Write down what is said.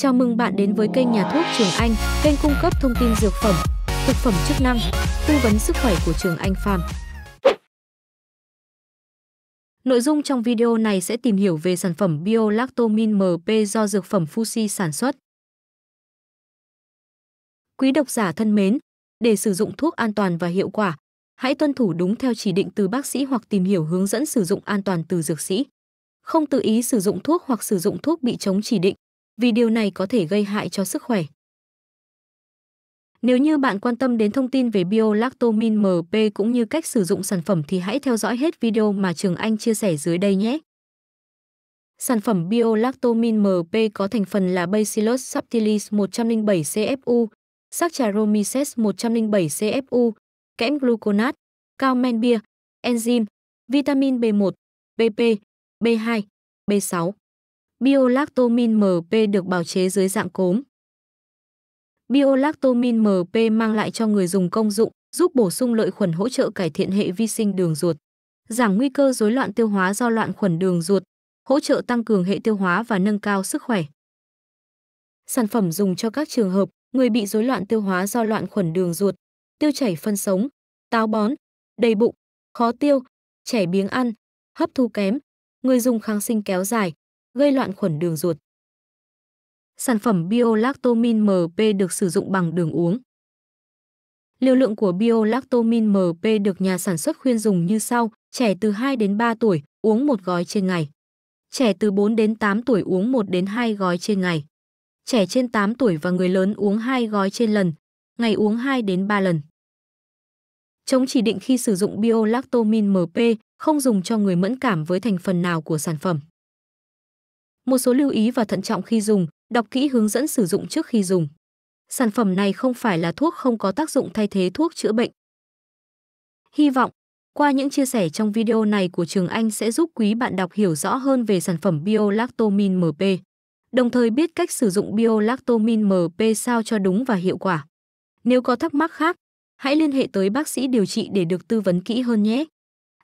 Chào mừng bạn đến với kênh Nhà thuốc Trường Anh, kênh cung cấp thông tin dược phẩm, thực phẩm chức năng, tư vấn sức khỏe của Trường Anh Farm. Nội dung trong video này sẽ tìm hiểu về sản phẩm Biolactomin MP do dược phẩm Fuji sản xuất. Quý độc giả thân mến, để sử dụng thuốc an toàn và hiệu quả, hãy tuân thủ đúng theo chỉ định từ bác sĩ hoặc tìm hiểu hướng dẫn sử dụng an toàn từ dược sĩ. Không tự ý sử dụng thuốc hoặc sử dụng thuốc bị chống chỉ định vì điều này có thể gây hại cho sức khỏe. Nếu như bạn quan tâm đến thông tin về Biolactomin MP cũng như cách sử dụng sản phẩm thì hãy theo dõi hết video mà Trường Anh chia sẻ dưới đây nhé. Sản phẩm Biolactomin MP có thành phần là Bacillus subtilis 107 CFU, Saccharomyces 107 CFU, kẽm gluconat, cao men bia, enzyme, vitamin B1, PP, B2, B6. Biolactomin MP được bào chế dưới dạng cốm. Biolactomin MP mang lại cho người dùng công dụng giúp bổ sung lợi khuẩn hỗ trợ cải thiện hệ vi sinh đường ruột, giảm nguy cơ rối loạn tiêu hóa do loạn khuẩn đường ruột, hỗ trợ tăng cường hệ tiêu hóa và nâng cao sức khỏe. Sản phẩm dùng cho các trường hợp người bị rối loạn tiêu hóa do loạn khuẩn đường ruột, tiêu chảy phân sống, táo bón, đầy bụng, khó tiêu, trẻ biếng ăn, hấp thu kém, người dùng kháng sinh kéo dài, gây loạn khuẩn đường ruột. Sản phẩm Biolactomin MP được sử dụng bằng đường uống. Liều lượng của Biolactomin MP được nhà sản xuất khuyên dùng như sau, trẻ từ 2 đến 3 tuổi uống một gói trên ngày. Trẻ từ 4 đến 8 tuổi uống 1 đến 2 gói trên ngày. Trẻ trên 8 tuổi và người lớn uống 2 gói trên lần, ngày uống 2 đến 3 lần. Chống chỉ định khi sử dụng Biolactomin MP không dùng cho người mẫn cảm với thành phần nào của sản phẩm một số lưu ý và thận trọng khi dùng, đọc kỹ hướng dẫn sử dụng trước khi dùng. Sản phẩm này không phải là thuốc không có tác dụng thay thế thuốc chữa bệnh. Hy vọng, qua những chia sẻ trong video này của Trường Anh sẽ giúp quý bạn đọc hiểu rõ hơn về sản phẩm Biolactomin MP, đồng thời biết cách sử dụng Biolactomin MP sao cho đúng và hiệu quả. Nếu có thắc mắc khác, hãy liên hệ tới bác sĩ điều trị để được tư vấn kỹ hơn nhé.